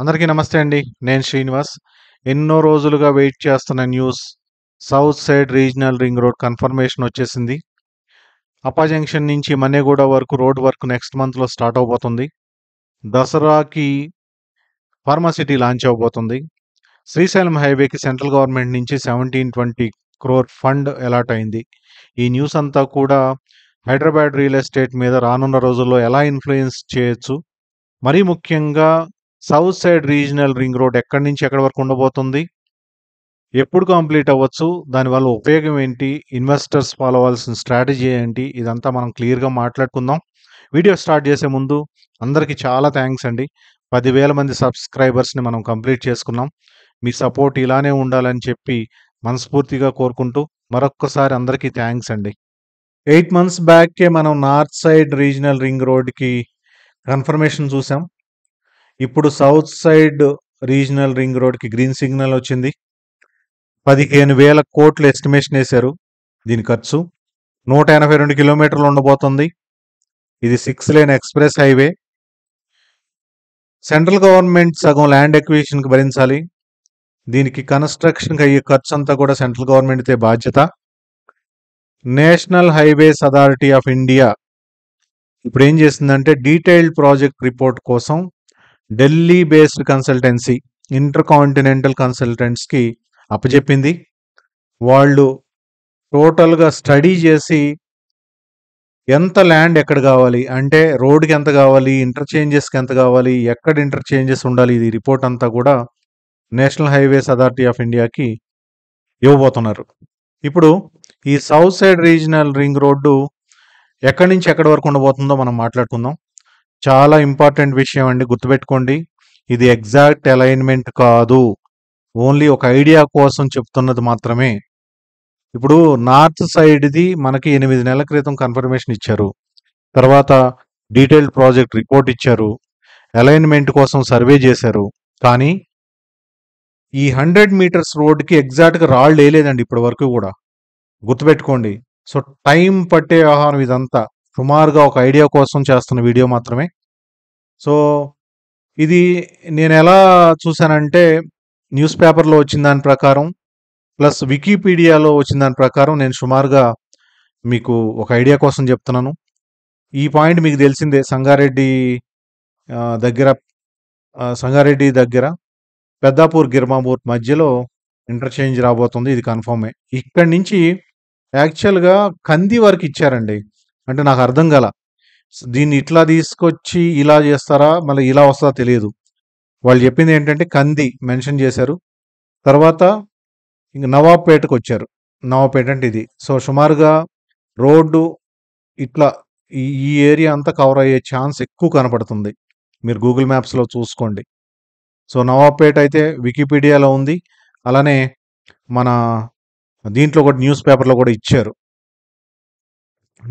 అందరికీ నమస్తే అండి నేను శ్రీనివాస్ ఎన్నో రోజులుగా వెయిట్ చేస్తున్న news south side regional ring road confirmation వచ్చేసింది అప్పా జంక్షన్ నుంచి మనేగూడ వరకు రోడ్ వర్క్ నెక్స్ట్ మంత్లో స్టార్ట్ అవబోతుంది దసరాకి ఫార్మాసిటీ లాంచ్ అవబోతుంది శ్రీశైలం హైవేకి సెంట్రల్ గవర్నమెంట్ నుంచి seventeen twenty crore fund allot అయింది ఈ న్యూస్ అంతా కూడా హైదరాబాద్ రియల్ ఎస్టేట్ మీద రానున్న రోజుల్లో ఎలా ఇన్ఫ్లుయెన్స్ చేయొచ్చు మరీ ముఖ్యంగా south side regional ring road ఎక్కడి నుంచి ఎక్కడి వరకు ఉండబోతుంది ఎప్పుడు కంప్లీట్ అవ్వచ్చు దానివల్ల ఉపయోగం ఏంటి ఇన్వెస్టర్స్ ఫాలో అవ్వాల్సిన స్ట్రాటజీ ఏంటి ఇదంతా మనం క్లియర్గా మాట్లాడుకుందాం వీడియో స్టార్ట్ చేసే ముందు అందరికీ చాలా థ్యాంక్స్ అండి పదివేల మంది సబ్స్క్రైబర్స్ని మనం కంప్లీట్ చేసుకున్నాం మీ సపోర్ట్ ఇలానే ఉండాలని చెప్పి మనస్ఫూర్తిగా కోరుకుంటూ మరొక్కసారి అందరికీ థ్యాంక్స్ అండి ఎయిట్ మంత్స్ బ్యాక్కే మనం నార్త్ సైడ్ రీజనల్ రింగ్ రోడ్కి కన్ఫర్మేషన్ చూసాం ఇప్పుడు సౌత్ సైడ్ రీజనల్ రింగ్ రోడ్కి గ్రీన్ సిగ్నల్ వచ్చింది పదిహేను వేల కోట్లు ఎస్టిమేషన్ వేశారు దీని ఖర్చు నూట ఎనభై రెండు కిలోమీటర్లు ఉండబోతుంది ఇది six lane express highway central government సగం ల్యాండ్ ఎక్విజిషన్కి భరించాలి దీనికి కన్స్ట్రక్షన్కి అయ్యే ఖర్చు అంతా కూడా సెంట్రల్ గవర్నమెంట్తే బాధ్యత national highways authority of India ఇప్పుడు ఏం చేసిందంటే డీటెయిల్డ్ ప్రాజెక్ట్ రిపోర్ట్ కోసం Delhi based consultancy inter continental కన్సల్టెంట్స్కి అప్పచెప్పింది వాళ్ళు టోటల్గా స్టడీ చేసి ఎంత ల్యాండ్ ఎక్కడ కావాలి అంటే రోడ్కి ఎంత కావాలి ఇంటర్చేంజెస్కి ఎంత కావాలి ఎక్కడ ఇంటర్చేంజెస్ ఉండాలి ఇది రిపోర్ట్ అంతా కూడా నేషనల్ హైవేస్ అథారిటీ ఆఫ్ ఇండియాకి ఇవ్వబోతున్నారు ఇప్పుడు ఈ south side regional ring road ఎక్కడి నుంచి ఎక్కడి వరకు ఉండబోతుందో మనం మాట్లాడుకుందాం చాలా ఇంపార్టెంట్ విషయం అండి గుర్తుపెట్టుకోండి ఇది ఎగ్జాక్ట్ అలైన్మెంట్ కాదు ఓన్లీ ఒక ఐడియా కోసం చెప్తున్నది మాత్రమే ఇప్పుడు నార్త్ సైడ్ది మనకి ఎనిమిది నెలల క్రితం కన్ఫర్మేషన్ ఇచ్చారు తర్వాత డీటెయిల్డ్ ప్రాజెక్ట్ రిపోర్ట్ ఇచ్చారు అలైన్మెంట్ కోసం సర్వే చేశారు కానీ ఈ హండ్రెడ్ మీటర్స్ రోడ్కి ఎగ్జాక్ట్గా రాళ్ళు వేయలేదండి ఇప్పటి వరకు కూడా గుర్తుపెట్టుకోండి సో టైం పట్టే వ్యవహారం ఇదంతా సుమారుగా ఒక ఐడియా కోసం చేస్తున్న వీడియో మాత్రమే సో ఇది నేను ఎలా చూశానంటే న్యూస్ పేపర్లో వచ్చిన దాని ప్రకారం ప్లస్ వికీపీడియాలో వచ్చిన దాని ప్రకారం నేను సుమారుగా మీకు ఒక ఐడియా కోసం చెప్తున్నాను ఈ పాయింట్ మీకు తెలిసిందే సంగారెడ్డి దగ్గర సంగారెడ్డి దగ్గర పెద్దాపూర్ గిర్మాపూర్ మధ్యలో ఇంటర్చేంజ్ రాబోతుంది ఇది కన్ఫర్మే ఇక్కడి నుంచి యాక్చువల్గా కంది వరకు ఇచ్చారండి అంటే నాకు అర్థం కల దీన్ని ఇట్లా తీసుకొచ్చి ఇలా చేస్తారా మళ్ళీ ఇలా వస్తుందా తెలియదు వాళ్ళు చెప్పింది ఏంటంటే కంది మెన్షన్ చేశారు తర్వాత ఇంక నవాబ్పేటకు వచ్చారు నవాబ్పేట అంటే ఇది సో సుమారుగా రోడ్డు ఇట్లా ఈ ఏరియా అంతా కవర్ అయ్యే ఛాన్స్ ఎక్కువ కనపడుతుంది మీరు గూగుల్ మ్యాప్స్లో చూసుకోండి సో నవాబ్పేట అయితే వికీపీడియాలో ఉంది అలానే మన దీంట్లో కూడా న్యూస్ పేపర్లో కూడా ఇచ్చారు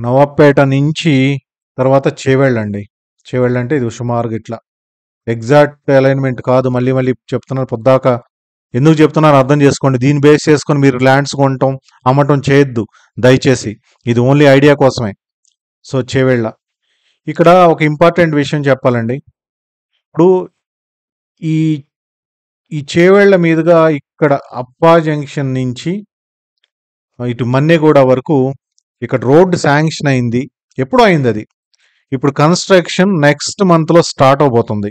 నవాబ్పేట నుంచి తర్వాత చేవెళ్ళండి అంటే ఇది ఉషమార్గ్ ఇట్లా ఎగ్జాక్ట్ అలైన్మెంట్ కాదు మళ్ళీ మళ్ళీ చెప్తున్నారు పొద్దాక ఎందుకు చెప్తున్నారు అర్థం చేసుకోండి దీన్ని బేస్ చేసుకొని మీరు ల్యాండ్స్ కొనటం అమ్మటం చేయొద్దు దయచేసి ఇది ఓన్లీ ఐడియా కోసమే సో చేవేళ్ళ ఇక్కడ ఒక ఇంపార్టెంట్ విషయం చెప్పాలండి ఇప్పుడు ఈ ఈ చేవేళ్ల మీదుగా ఇక్కడ అప్పా జంక్షన్ నుంచి ఇటు మన్నేగూడ వరకు ఇక్కడ రోడ్డు శాంక్షన్ అయింది ఎప్పుడు అయింది అది ఇప్పుడు కన్స్ట్రక్షన్ నెక్స్ట్ మంత్లో స్టార్ట్ అవబోతుంది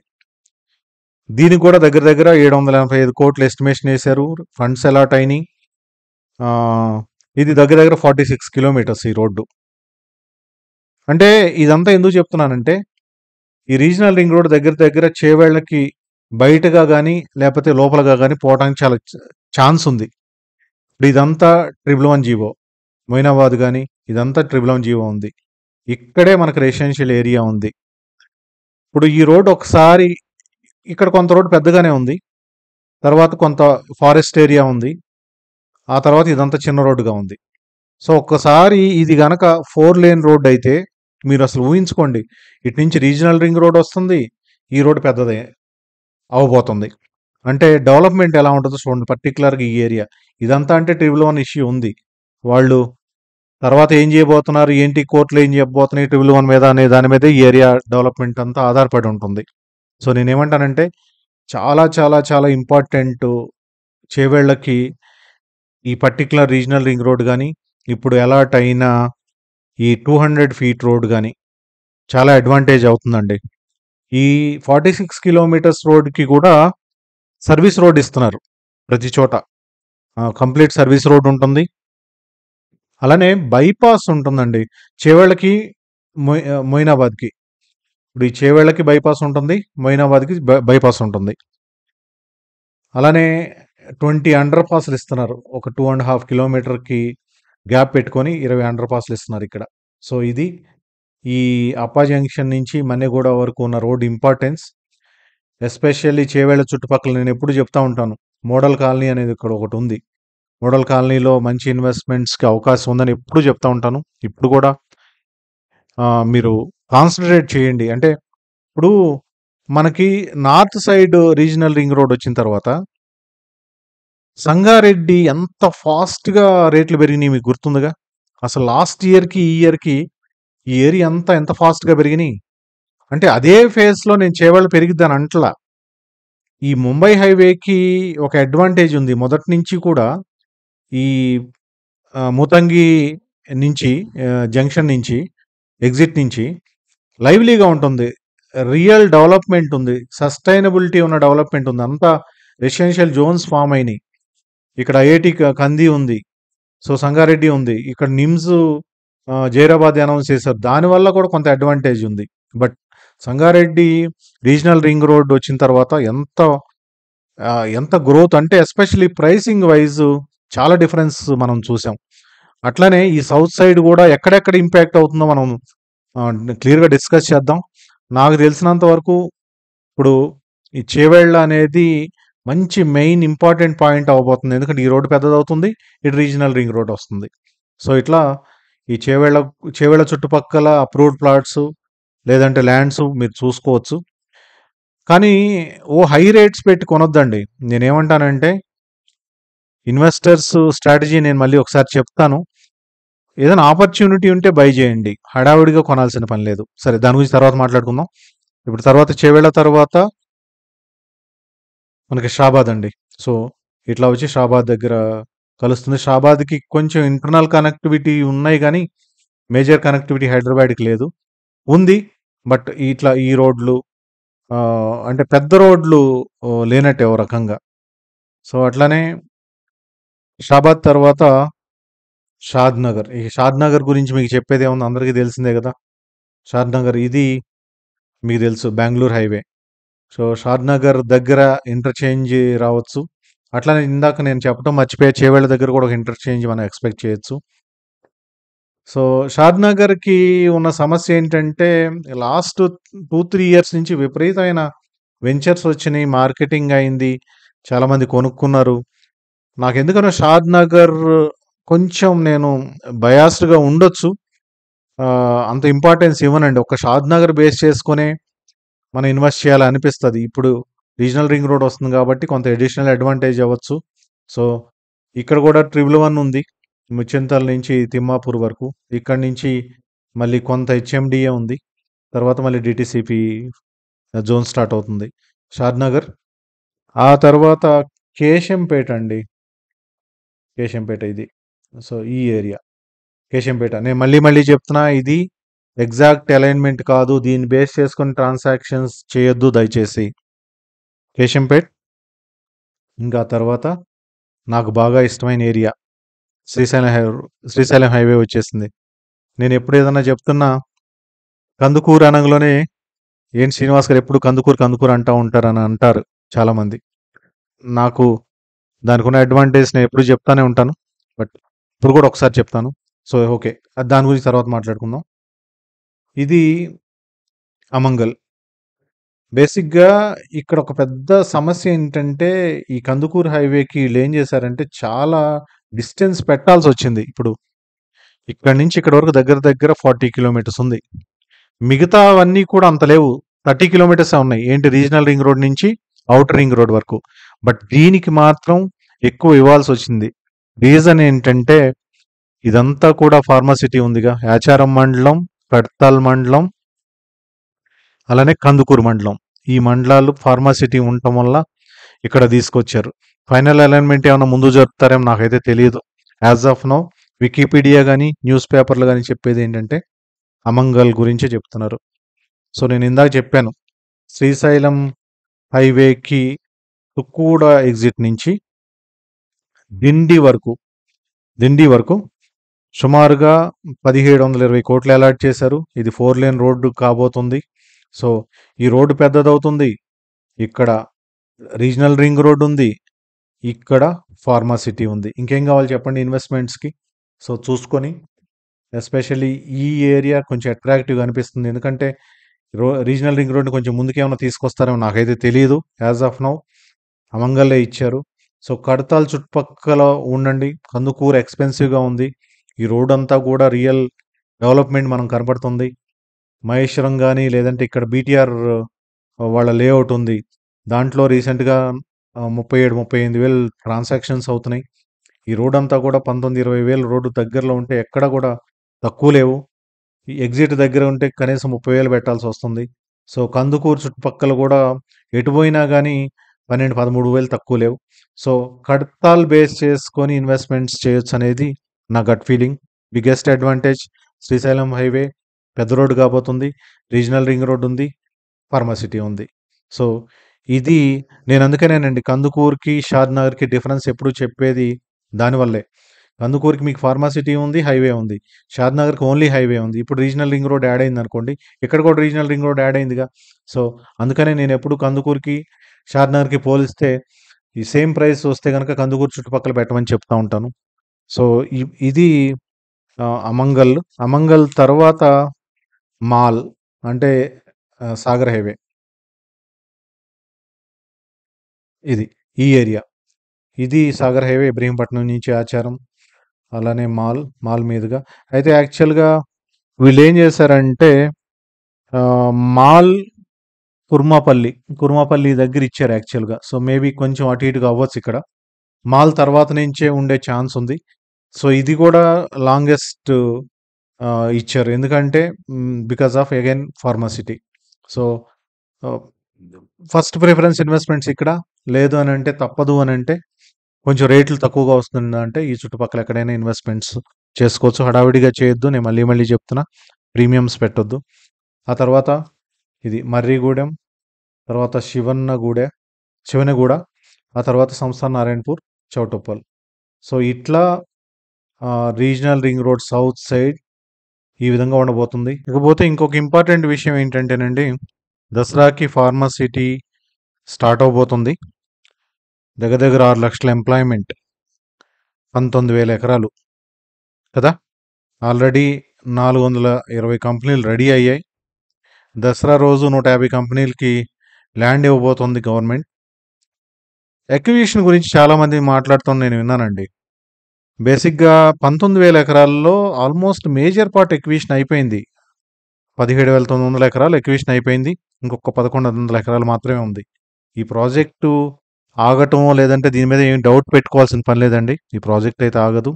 దీనికి కూడా దగ్గర దగ్గర ఏడు వందల ఎనభై ఐదు కోట్లు ఎస్టిమేషన్ వేశారు ఫండ్స్ అలాట్ అయినాయి ఇది దగ్గర దగ్గర ఫార్టీ సిక్స్ కిలోమీటర్స్ ఈ రోడ్డు అంటే ఇదంతా ఎందుకు చెప్తున్నానంటే ఈ రీజనల్ రింగ్ రోడ్ దగ్గర దగ్గర చేవేళ్ళకి బయటగా కానీ లేకపోతే లోపలగా కానీ పోవడానికి చాలా ఛాన్స్ ఉంది ఇప్పుడు ఇదంతా ట్రిబుల్ వన్ జీవో మొయినాబాద్ కానీ ఇదంతా ట్రిబుల్ వన్ జీవో ఉంది ఇక్కడే మనకు రెసిడెన్షియల్ ఏరియా ఉంది ఇప్పుడు ఈ రోడ్ ఒకసారి ఇక్కడ కొంత రోడ్ పెద్దగానే ఉంది తర్వాత కొంత ఫారెస్ట్ ఏరియా ఉంది ఆ తర్వాత ఇదంతా చిన్న రోడ్డుగా ఉంది సో ఒక్కసారి ఇది గనక ఫోర్ లేన్ రోడ్ అయితే మీరు అసలు ఊహించుకోండి ఇటు నుంచి రీజనల్ రింగ్ రోడ్ వస్తుంది ఈ రోడ్ పెద్దదే అవబోతుంది అంటే డెవలప్మెంట్ ఎలా ఉంటుందో చూడండి పర్టికులర్గా ఈ ఏరియా ఇదంతా అంటే ట్రిబుల్ వన్ ఇష్యూ ఉంది వాళ్ళు తర్వాత ఏం చేయబోతున్నారు ఏంటి కోర్టులు ఏం చేయబోతున్నాయి ట్రిబుల్ వన్ మీద అనే దాని మీద ఈ ఏరియా డెవలప్మెంట్ అంతా ఆధారపడి ఉంటుంది సో నేనేమంటానంటే చాలా చాలా చాలా ఇంపార్టెంట్ చేవేళ్లకి ఈ పర్టికులర్ రీజనల్ రింగ్ రోడ్ కానీ ఇప్పుడు అలాట్ అయిన ఈ టూ హండ్రెడ్ ఫీట్ రోడ్ కానీ చాలా అడ్వాంటేజ్ అవుతుందండి ఈ ఫార్టీ సిక్స్ కిలోమీటర్స్ రోడ్కి కూడా సర్వీస్ రోడ్ ఇస్తున్నారు ప్రతి చోట కంప్లీట్ సర్వీస్ రోడ్ ఉంటుంది అలానే బైపాస్ ఉంటుందండి చేవేళ్ళకి మొయినాబాద్కి ఇప్పుడు ఈ చేవేళ్ళకి బైపాస్ ఉంటుంది మొయినాబాద్కి బైపాస్ ఉంటుంది అలానే ట్వంటీ అండర్ పాస్లు ఇస్తున్నారు ఒక టూ అండ్ హాఫ్ కిలోమీటర్కి గ్యాప్ పెట్టుకొని ఇరవై అండర్ పాస్లు ఇస్తున్నారు ఇక్కడ సో ఇది ఈ అప్పా జంక్షన్ నుంచి మన్నెగూడ వరకు ఉన్న రోడ్ ఇంపార్టెన్స్ ఎస్పెషల్లీ చేవేళ్ళ చుట్టుపక్కల నేను ఎప్పుడు చెప్తూ ఉంటాను మోడల్ కాలనీ అనేది ఇక్కడ ఒకటి ఉంది మోడల్ కాలనీలో మంచి ఇన్వెస్ట్మెంట్స్కి అవకాశం ఉందని ఎప్పుడు చెప్తా ఉంటాను ఇప్పుడు కూడా మీరు కాన్సన్ట్రేట్ చేయండి అంటే ఇప్పుడు మనకి north side regional ring road వచ్చిన తర్వాత సంగారెడ్డి ఎంత ఫాస్ట్గా రేట్లు పెరిగినాయి మీకు గుర్తుందిగా అసలు లాస్ట్ ఇయర్కి ఈ ఇయర్కి ఈ ఏరియా అంతా ఎంత ఫాస్ట్గా పెరిగినాయి అంటే అదే ఫేస్లో నేను చేవాళ్ళు పెరిగిద్దాను అంటలా ఈ ముంబై హైవేకి ఒక అడ్వాంటేజ్ ఉంది మొదటి నుంచి కూడా ఈ ముతంగి నుంచి జంక్షన్ నుంచి ఎగ్జిట్ నుంచి లైవ్లీగా ఉంటుంది రియల్ డెవలప్మెంట్ ఉంది సస్టైనబిలిటీ ఉన్న డెవలప్మెంట్ ఉంది అంతా రెసిడెన్షియల్ జోన్స్ ఫామ్ అయినాయి ఇక్కడ ఐఐటి కంది ఉంది సో సంగారెడ్డి ఉంది ఇక్కడ నిమ్స్ జైరాబాద్ అనౌన్స్ చేశారు దానివల్ల కూడా కొంత అడ్వాంటేజ్ ఉంది but Sangareddy regional ring road వచ్చిన తర్వాత ఎంత ఎంత గ్రోత్ అంటే ఎస్పెషలీ ప్రైసింగ్ వైజ్ చాలా డిఫరెన్స్ మనం చూసాం అట్లనే ఈ సౌత్ సైడ్ కూడా ఎక్కడెక్కడ ఇంపాక్ట్ అవుతుందో మనం క్లియర్గా డిస్కస్ చేద్దాం నాకు తెలిసినంత వరకు ఇప్పుడు ఈ చేవేళ్ళ అనేది మంచి మెయిన్ ఇంపార్టెంట్ పాయింట్ అవబోతుంది ఎందుకంటే ఈ రోడ్డు పెద్దదవుతుంది ఇటు రీజనల్ రింగ్ రోడ్ వస్తుంది సో ఇట్లా ఈ చేవేళ్ళ చేవేళ్ళ చుట్టుపక్కల అప్రూవ్డ్ ప్లాట్స్ లేదంటే ల్యాండ్స్ మీరు చూసుకోవచ్చు కానీ ఓ హై రేట్స్ పెట్టి కొనొద్దండి నేనేమంటానంటే ఇన్వెస్టర్స్ స్ట్రాటజీ నేను మళ్ళీ ఒకసారి చెప్తాను ఏదైనా ఆపర్చునిటీ ఉంటే బై చేయండి హడావుడిగా కొనాల్సిన పని లేదు సరే దాని గురించి తర్వాత మాట్లాడుకుందాం ఇప్పుడు తర్వాత చేవేళ్ల తర్వాత మనకి షాబాద్ అండి సో ఇట్లా వచ్చి షాబాద్ దగ్గర కలుస్తుంది షాబాద్కి కొంచెం ఇంటర్నల్ కనెక్టివిటీ ఉన్నాయి కానీ మేజర్ కనెక్టివిటీ హైదరాబాద్కి లేదు ఉంది బట్ ఇట్లా ఈ రోడ్లు అంటే పెద్ద రోడ్లు లేనట్టే ఓ రకంగా సో అట్లానే షాబాద్ తర్వాత షాద్ నగర్ ఈ షాద్ నగర్ గురించి మీకు చెప్పేది ఏముంది అందరికీ తెలిసిందే కదా షాద్ నగర్ ఇది మీకు తెలుసు బెంగళూరు హైవే సో షాద్ నగర్ దగ్గర ఇంటర్చేంజ్ రావచ్చు అట్లానే ఇందాక నేను చెప్పడం మర్చిపోయే చేవేళ్ళ దగ్గర కూడా ఒక ఇంటర్చేంజ్ మనం ఎక్స్పెక్ట్ చేయొచ్చు సో షాద్ నగర్కి ఉన్న సమస్య ఏంటంటే లాస్ట్ టూ త్రీ ఇయర్స్ నుంచి విపరీతమైన వెంచర్స్ వచ్చినాయి మార్కెటింగ్ అయింది చాలామంది కొనుక్కున్నారు నాకు ఎందుకన్నా షాద్ నగర్ కొంచెం నేను బయాస్డ్గా ఉండొచ్చు అంత ఇంపార్టెన్స్ ఇవ్వనండి ఒక షాద్ నగర్ బేస్ చేసుకునే మనం ఇన్వెస్ట్ చేయాలని అనిపిస్తుంది ఇప్పుడు రీజనల్ రింగ్ రోడ్ వస్తుంది కాబట్టి కొంత అడిషనల్ అడ్వాంటేజ్ అవ్వచ్చు సో ఇక్కడ కూడా ట్రిబుల్ వన్ ఉంది ముచ్చింతల నుంచి తిమ్మాపూర్ వరకు ఇక్కడ నుంచి మళ్ళీ కొంత హెచ్ఎండిఏ ఉంది తర్వాత మళ్ళీ డిటిసిపి జోన్ స్టార్ట్ అవుతుంది షాద్నగర్ ఆ తర్వాత కేశంపేట అండి కేశంపేట ఇది సో ఈ ఏరియా కేశంపేట నేను మళ్ళీ మళ్ళీ చెప్తున్నా ఇది ఎగ్జాక్ట్ అలైన్మెంట్ కాదు దీన్ని బేస్ చేసుకుని ట్రాన్సాక్షన్స్ చేయొద్దు దయచేసి కేశంపేట్ ఇంకా తర్వాత నాకు బాగా ఇష్టమైన area Srisailam high Srisailam highway వచ్చేసింది నేను ఎప్పుడు ఏదన్నా చెప్తున్నా కందుకూరు అనగలోనే ఏం శ్రీనివాస్ గారు ఎప్పుడు కందుకూరు కందుకూరు అంటూ ఉంటారని అంటారు చాలామంది నాకు దానికి ఉన్న అడ్వాంటేజ్ నేను ఎప్పుడు చెప్తానే ఉంటాను బట్ ఇప్పుడు కూడా ఒకసారి చెప్తాను సో ఓకే దాని గురించి తర్వాత మాట్లాడుకుందాం ఇది అమంగల్ బేసిక్గా ఇక్కడ ఒక పెద్ద సమస్య ఏంటంటే ఈ కందుకూరు హైవేకి వీళ్ళు ఏం చేశారంటే చాలా డిస్టెన్స్ పెట్టాల్సి వచ్చింది ఇప్పుడు ఇక్కడ నుంచి ఇక్కడ వరకు దగ్గర దగ్గర ఫార్టీ కిలోమీటర్స్ ఉంది మిగతా అవన్నీ కూడా అంత లేవు థర్టీ కిలోమీటర్స్ ఉన్నాయి ఏంటి రీజనల్ రింగ్ రోడ్ నుంచి అవుటర్ రింగ్ రోడ్ వరకు బట్ దీనికి మాత్రం ఎక్కువ ఇవ్వాల్సి వచ్చింది రీజన్ ఏంటంటే ఇదంతా కూడా ఫార్మసిటీ ఉందిగా యాచారం మండలం కడ్తాల్ మండలం అలానే కందుకూరు మండలం ఈ మండలాలు ఫార్మాసిటీ ఉండటం వల్ల ఇక్కడ తీసుకొచ్చారు ఫైనల్ అలైన్మెంట్ ఏమైనా ముందు జరుపుతారేమో నాకైతే తెలియదు యాజ్ ఆఫ్ నో వికీపీడియా కానీ న్యూస్ పేపర్లు కానీ చెప్పేది ఏంటంటే అమంగల్ గురించి చెప్తున్నారు సో నేను ఇందాక చెప్పాను శ్రీశైలం హైవేకి తుక్కూడ ఎగ్జిట్ నుంచి దిండి వరకు దిండి వరకు సుమారుగా పదిహేడు వందల ఇరవై కోట్లు అలాట్ చేశారు ఇది ఫోర్ లేన్ రోడ్డు కాబోతుంది సో ఈ రోడ్డు పెద్దదవుతుంది ఇక్కడ రీజనల్ రింగ్ రోడ్ ఉంది ఇక్కడ ఫార్మా సిటీ ఉంది ఇంకేం కావాలి చెప్పండి ఇన్వెస్ట్మెంట్స్కి సో చూసుకొని ఎస్పెషల్లీ ఈ ఏరియా కొంచెం అట్రాక్టివ్గా అనిపిస్తుంది ఎందుకంటే రో రీజనల్ రింగ్ రోడ్ని కొంచెం ముందుకేమైనా తీసుకొస్తారేమో నాకైతే తెలియదు యాజ్ ఆఫ్ నౌ అమంగల్లే ఇచ్చారు సో కడతాల చుట్టుపక్కల ఉండండి కందుకూరు ఎక్స్పెన్సివ్గా ఉంది ఈ రోడ్ అంతా కూడా రియల్ డెవలప్మెంట్ మనం కనపడుతుంది మహేశ్వరం కానీ లేదంటే ఇక్కడ బీటీఆర్ వాళ్ళ లేఅవుట్ ఉంది దాంట్లో రీసెంట్గా ముప్పై ఏడు ముప్పై ఎనిమిది వేలు ట్రాన్సాక్షన్స్ అవుతున్నాయి ఈ రోడ్ అంతా కూడా పంతొమ్మిది ఇరవై వేలు రోడ్డు దగ్గరలో ఉంటే ఎక్కడ కూడా తక్కువ లేవు ఈ ఎగ్జిట్ దగ్గర ఉంటే కనీసం ముప్పై వేలు పెట్టాల్సి వస్తుంది సో కందుకూరు చుట్టుపక్కల కూడా ఎటుపోయినా కానీ పన్నెండు పదమూడు వేలు తక్కువ లేవు సో కడతాల్ బేస్ చేసుకొని ఇన్వెస్ట్మెంట్స్ చేయొచ్చు అనేది నా gut feeling biggest advantage Srisailam highway పెద్ద రోడ్డు కాబోతుంది రీజనల్ రింగ్ రోడ్డు ఉంది ఫార్మసిటీ ఉంది సో ఇది నేను అందుకనేనండి కందుకూరుకి షాద్నగర్కి డిఫరెన్స్ ఎప్పుడు చెప్పేది దానివల్లే కందుకూరికి మీకు ఫార్మాసిటీ ఉంది హైవే ఉంది షాద్నగర్కి ఓన్లీ హైవే ఉంది ఇప్పుడు రీజనల్ రింగ్ రోడ్ యాడ్ అయింది అనుకోండి ఇక్కడ కూడా రీజనల్ రింగ్ రోడ్ యాడ్ అయిందిగా సో అందుకనే నేను ఎప్పుడు కందుకూరుకి షార్నర్కి పోలిస్తే ఈ సేమ్ ప్రైస్ వస్తే కనుక కందుకూరు చుట్టుపక్కల పెట్టమని చెప్తా ఉంటాను సో ఇది అమంగల్ అమంగల్ తర్వాత మాల్ అంటే సాగర్ హైవే ఇది ఈ ఏరియా ఇది సాగర్ హైవే ఇబ్రహీంపట్నం నుంచి ఆచారం అలానే మాల్ మాల్ మీదుగా అయితే యాక్చువల్గా వీళ్ళు ఏం చేశారంటే మాల్ కుర్మాపల్లి కుర్మాపల్లి దగ్గర ఇచ్చారు యాక్చువల్గా సో మేబీ కొంచెం అటు ఇటుగా అవ్వచ్చు ఇక్కడ మాల్ తర్వాత నుంచే ఉండే ఛాన్స్ ఉంది సో ఇది కూడా లాంగెస్ట్ ఇచ్చారు ఎందుకంటే because of again pharma city so first preference investments ఇక్కడ లేదు అని అంటే తప్పదు అని అంటే కొంచెం రేట్లు తక్కువగా వస్తుందంటే ఈ చుట్టుపక్కల ఎక్కడైనా ఇన్వెస్ట్మెంట్స్ చేసుకోవచ్చు హడావిడిగా చేయొద్దు నేను మళ్ళీ మళ్ళీ చెప్తున్నా ప్రీమియమ్స్ పెట్టొద్దు ఆ తర్వాత ఇది మర్రిగూడెం తర్వాత శివన్నగూడె శివనగూడ ఆ తర్వాత సంస్థ నారాయణపూర్ చౌటప్పల్ సో ఇట్లా regional ring road south side ఈ విధంగా ఉండబోతుంది ఇకపోతే ఇంకొక ఇంపార్టెంట్ విషయం ఏంటంటేనండి దసరాకి ఫార్మా సిటీ స్టార్ట్ అవబోతుంది దగ్గర దగ్గర ఆరు లక్షల ఎంప్లాయ్మెంట్ పంతొమ్మిది వేల ఎకరాలు కదా ఆల్రెడీ నాలుగు వందల ఇరవై కంపెనీలు రెడీ అయ్యాయి దసరా రోజు నూట యాభై కంపెనీలకి ల్యాండ్ ఇవ్వబోతోంది గవర్నమెంట్ ఎక్విజిషన్ గురించి చాలామంది మాట్లాడుతూ నేను విన్నానండి బేసిక్గా పంతొమ్మిది వేల ఎకరాల్లో ఆల్మోస్ట్ మేజర్ పార్ట్ ఎక్విజిషన్ అయిపోయింది పదిహేడు వేల తొమ్మిది వందల ఎకరాలు ఎక్విజిషన్ అయిపోయింది ఇంకొక పదకొండు వందల ఎకరాలు మాత్రమే ఉంది ఈ ప్రాజెక్టు ఆగటమో లేదంటే దీని మీద ఏమి డౌట్ పెట్టుకోవాల్సిన పని లేదండి ఈ ప్రాజెక్ట్ అయితే ఆగదు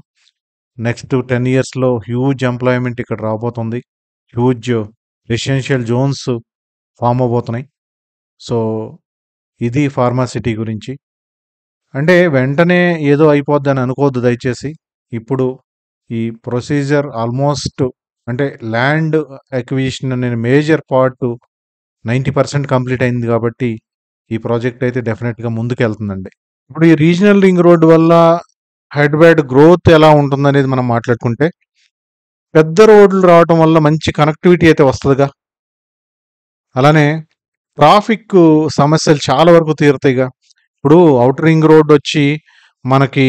నెక్స్ట్ టెన్ ఇయర్స్లో హ్యూజ్ ఎంప్లాయ్మెంట్ ఇక్కడ రాబోతుంది హ్యూజ్ రెసిడెన్షియల్ జోన్స్ ఫామ్ అవబోతున్నాయి సో ఇది ఫార్మా సిటీ గురించి అంటే వెంటనే ఏదో అయిపోద్ది అని అనుకోవద్దు దయచేసి ఇప్పుడు ఈ ప్రొసీజర్ ఆల్మోస్ట్ అంటే ల్యాండ్ అక్విజిషన్ అనే major part ninety percent complete అయింది కాబట్టి ఈ ప్రాజెక్ట్ అయితే డెఫినెట్గా ముందుకు వెళ్తుందండి ఇప్పుడు ఈ రీజనల్ రింగ్ రోడ్ వల్ల హైడ్రాబ్యాడ్ గ్రోత్ ఎలా ఉంటుందనేది మనం మాట్లాడుకుంటే పెద్ద రోడ్లు రావటం వల్ల మంచి కనెక్టివిటీ అయితే వస్తుందిగా అలానే ట్రాఫిక్ సమస్యలు చాలా వరకు తీరుతాయిగా ఇప్పుడు అవుట్ రింగ్ రోడ్ వచ్చి మనకి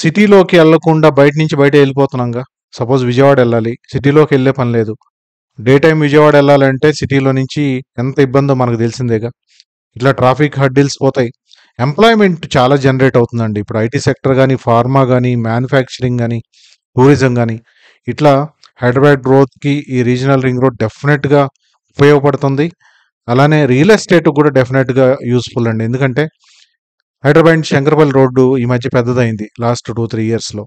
సిటీలోకి వెళ్లకుండా బయట నుంచి బయట వెళ్ళిపోతున్నాంగా సపోజ్ విజయవాడ వెళ్ళాలి సిటీలోకి వెళ్ళే పని లేదు డే టైం విజయవాడ వెళ్ళాలంటే సిటీలో నుంచి ఎంత ఇబ్బందో మనకు తెలిసిందేగా ఇట్లా ట్రాఫిక్ హడ్డిల్స్ పోతాయి ఎంప్లాయ్మెంట్ చాలా జనరేట్ అవుతుందండి ఇప్పుడు ఐటీ సెక్టర్ కానీ ఫార్మా కానీ మ్యానుఫ్యాక్చరింగ్ కానీ టూరిజం కానీ ఇట్లా హైదరాబాద్ గ్రోత్కి ఈ రీజనల్ రింగ్ రోడ్ డెఫినెట్గా ఉపయోగపడుతుంది అలానే రియల్ ఎస్టేట్ కూడా డెఫినెట్గా యూస్ఫుల్ అండి ఎందుకంటే హైదరాబాద్ శంకరపల్లి రోడ్డు ఈ మధ్య పెద్దదైంది లాస్ట్ టూ త్రీ ఇయర్స్లో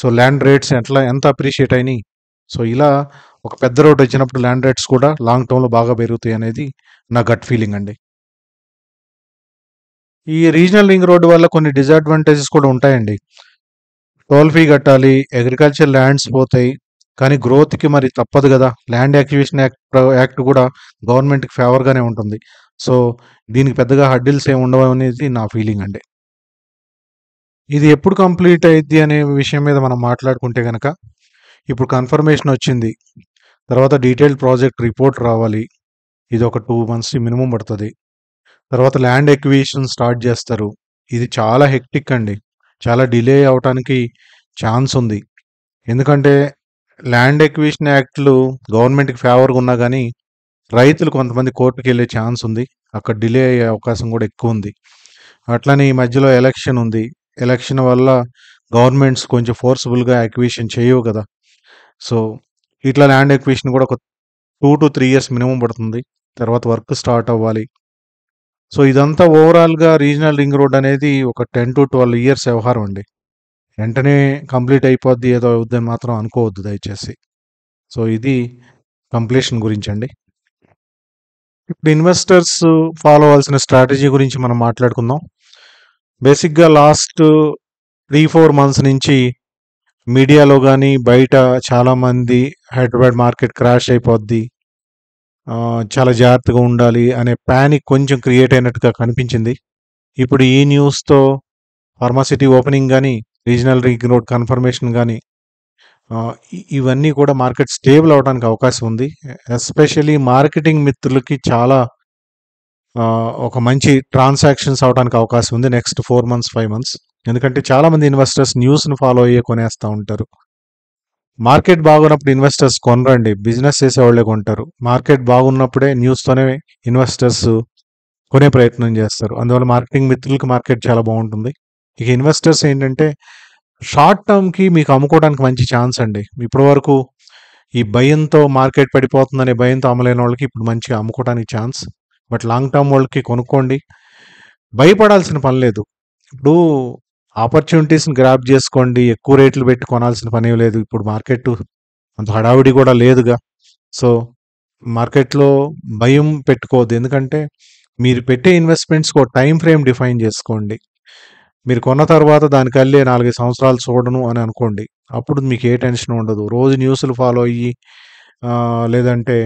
సో ల్యాండ్ రేట్స్ ఎట్లా ఎంత అప్రిషియేట్ అయినాయి సో ఇలా ఒక పెద్ద రోడ్డు వచ్చినప్పుడు ల్యాండ్ రేట్స్ కూడా లాంగ్ టర్మ్లో బాగా పెరుగుతాయి అనేది నా గట్ ఫీలింగ్ అండి ఈ రీజనల్ రింగ్ రోడ్డు వల్ల కొన్ని డిసడ్వాంటేజెస్ కూడా ఉంటాయండి టోల్ ఫీ కట్టాలి అగ్రికల్చర్ ల్యాండ్స్ పోతాయి కానీ గ్రోత్కి మరి తప్పదు కదా ల్యాండ్ యాక్టివేషన్ యాక్ట్ యాక్ట్ కూడా గవర్నమెంట్కి ఫేవర్గానే ఉంటుంది సో దీనికి పెద్దగా హడ్డిల్స్ ఏమి ఉండవు అనేది నా ఫీలింగ్ అండి ఇది ఎప్పుడు కంప్లీట్ అయింది అనే విషయం మీద మనం మాట్లాడుకుంటే కనుక ఇప్పుడు కన్ఫర్మేషన్ వచ్చింది తర్వాత డీటెయిల్డ్ ప్రాజెక్ట్ రిపోర్ట్ రావాలి ఇది ఒక టూ మంత్స్ మినిమం పడుతుంది తర్వాత ల్యాండ్ ఎక్విజిషన్ స్టార్ట్ చేస్తారు ఇది చాలా హెక్టిక్ అండి చాలా డిలే అవటానికి ఛాన్స్ ఉంది ఎందుకంటే ల్యాండ్ ఎక్విషన్ యాక్ట్లు గవర్నమెంట్కి ఫేవర్గా ఉన్నా కానీ రైతులు కొంతమంది కోర్టుకి వెళ్ళే ఛాన్స్ ఉంది అక్కడ డిలే అయ్యే అవకాశం కూడా ఎక్కువ ఉంది అట్లనే ఈ మధ్యలో ఎలక్షన్ ఉంది ఎలక్షన్ వల్ల గవర్నమెంట్స్ కొంచెం ఫోర్సబుల్గా ఎక్విషన్ చేయవు కదా సో ఇట్లా ల్యాండ్ ఎక్విషన్ కూడా ఒక two to three years minimum పడుతుంది తర్వాత వర్క్ స్టార్ట్ అవ్వాలి సో ఇదంతా ఓవరాల్గా రీజనల్ రింగ్ రోడ్ అనేది ఒక టెన్ టు ట్వెల్వ్ ఇయర్స్ వ్యవహారం అండి వెంటనే కంప్లీట్ అయిపోద్ది ఏదో అవుద్దని మాత్రం అనుకోవద్దు దయచేసి సో ఇది కంప్లీషన్ గురించి అండి ఇప్పుడు ఇన్వెస్టర్స్ ఫాలో అవ్వాల్సిన స్ట్రాటజీ గురించి మనం మాట్లాడుకుందాం బేసిక్గా లాస్ట్ త్రీ ఫోర్ మంత్స్ నుంచి మీడియాలో కానీ బయట చాలామంది హైదరాబాద్ మార్కెట్ క్రాష్ అయిపోద్ది చాలా జాగ్రత్తగా ఉండాలి అనే ప్యానిక్ కొంచెం క్రియేట్ అయినట్టుగా కనిపించింది ఇప్పుడు ఈ న్యూస్తో ఫార్మాసిటీ ఓపెనింగ్ కానీ రీజనల్ రింగ్ రోడ్ కన్ఫర్మేషన్ కానీ ఇవన్నీ కూడా మార్కెట్ స్టేబుల్ అవడానికి అవకాశం ఉంది ఎస్పెషలీ మార్కెటింగ్ మిత్రులకి చాలా ఒక మంచి ట్రాన్సాక్షన్స్ అవడానికి అవకాశం ఉంది next four months five months ఎందుకంటే చాలామంది ఇన్వెస్టర్స్ న్యూస్ను ఫాలో అయ్యే కొనేస్తూ ఉంటారు మార్కెట్ బాగున్నప్పుడు ఇన్వెస్టర్స్ కొనరండి బిజినెస్ చేసేవాళ్ళే కొంటారు మార్కెట్ బాగున్నప్పుడే న్యూస్తోనే ఇన్వెస్టర్స్ కొనే ప్రయత్నం చేస్తారు అందువల్ల మార్కెటింగ్ మిత్రులకి మార్కెట్ చాలా బాగుంటుంది ఇక ఇన్వెస్టర్స్ ఏంటంటే షార్ట్ టర్మ్కి మీకు అమ్ముకోవడానికి మంచి ఛాన్స్ అండి ఇప్పటి వరకు ఈ భయంతో మార్కెట్ పడిపోతుందనే భయంతో అమ్మలేని వాళ్ళకి ఇప్పుడు మంచిగా అమ్ముకోవడానికి ఛాన్స్ బట్ లాంగ్ టర్మ్ వాళ్ళకి కొనుక్కోండి భయపడాల్సిన పని లేదు ఇప్పుడు ఆపర్చునిటీస్ని గ్రాప్ చేసుకోండి ఎక్కువ రేట్లు పెట్టి కొనాల్సిన పని లేదు ఇప్పుడు మార్కెట్ అంత హడావిడి కూడా లేదుగా సో మార్కెట్లో భయం పెట్టుకోవద్దు ఎందుకంటే మీరు పెట్టే ఇన్వెస్ట్మెంట్స్కి ఒక టైం ఫ్రేమ్ డిఫైన్ చేసుకోండి మీరు కొన్న తర్వాత దానికల్లే నాలుగైదు సంవత్సరాలు చూడను అని అనుకోండి అప్పుడు మీకు ఏ టెన్షన్ ఉండదు రోజు న్యూస్లు ఫాలో అయ్యి లేదంటే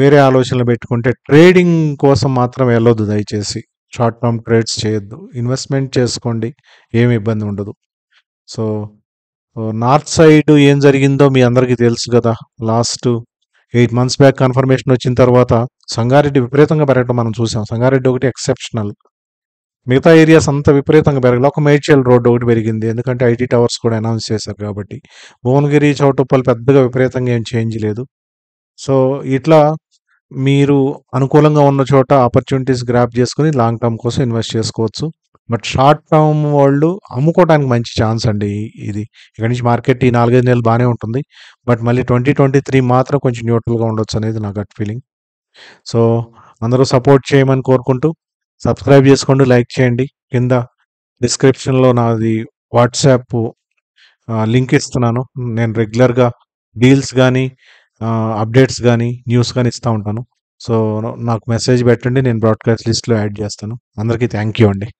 వేరే ఆలోచనలు పెట్టుకుంటే ట్రేడింగ్ కోసం మాత్రం వెళ్ళొద్దు దయచేసి షార్ట్ టర్మ్ ట్రేడ్స్ చేయొద్దు ఇన్వెస్ట్మెంట్ చేసుకోండి ఏమి ఇబ్బంది ఉండదు సో నార్త్ సైడ్ ఏం జరిగిందో మీ అందరికీ తెలుసు కదా last eight months back confirmation వచ్చిన తర్వాత సంగారెడ్డి విపరీతంగా పెరగడం మనం చూసాం సంగారెడ్డి ఒకటి ఎక్సెప్షనల్ మిగతా ఏరియాస్ అంతా విపరీతంగా పెరగలేదు ఒక మేడ్చల్ రోడ్డు ఒకటి పెరిగింది ఎందుకంటే ఐటీ టవర్స్ కూడా అనౌన్స్ చేశారు కాబట్టి భువనగిరి చౌటుప్పలు పెద్దగా విపరీతంగా ఏం చేంజ్ లేదు సో ఇట్లా మీరు అనుకూలంగా ఉన్న చోట ఆపర్చునిటీస్ గ్రాప్ చేసుకుని లాంగ్ టర్మ్ కోసం ఇన్వెస్ట్ చేసుకోవచ్చు బట్ షార్ట్ టర్మ్ వాళ్ళు అమ్ముకోవడానికి మంచి ఛాన్స్ అండి ఇది ఇక్కడ నుంచి మార్కెట్ ఈ నాలుగైదు నెలలు బాగానే ఉంటుంది బట్ మళ్ళీ ట్వంటీ ట్వంటీ త్రీ మాత్రం కొంచెం న్యూట్రల్గా ఉండొచ్చు అనేది నా గట్ ఫీలింగ్ సో అందరూ సపోర్ట్ చేయమని కోరుకుంటూ సబ్స్క్రైబ్ చేసుకోండి లైక్ చేయండి కింద డిస్క్రిప్షన్లో నాది వాట్సాప్ లింక్ ఇస్తున్నాను నేను రెగ్యులర్గా డీల్స్ కానీ అప్డేట్స్ కానీ న్యూస్ కానీ ఇస్తూ ఉంటాను సో నాకు మెసేజ్ పెట్టండి నేను బ్రాడ్కాస్ట్ లిస్ట్లో యాడ్ చేస్తాను అందరికీ థ్యాంక్ యూ అండి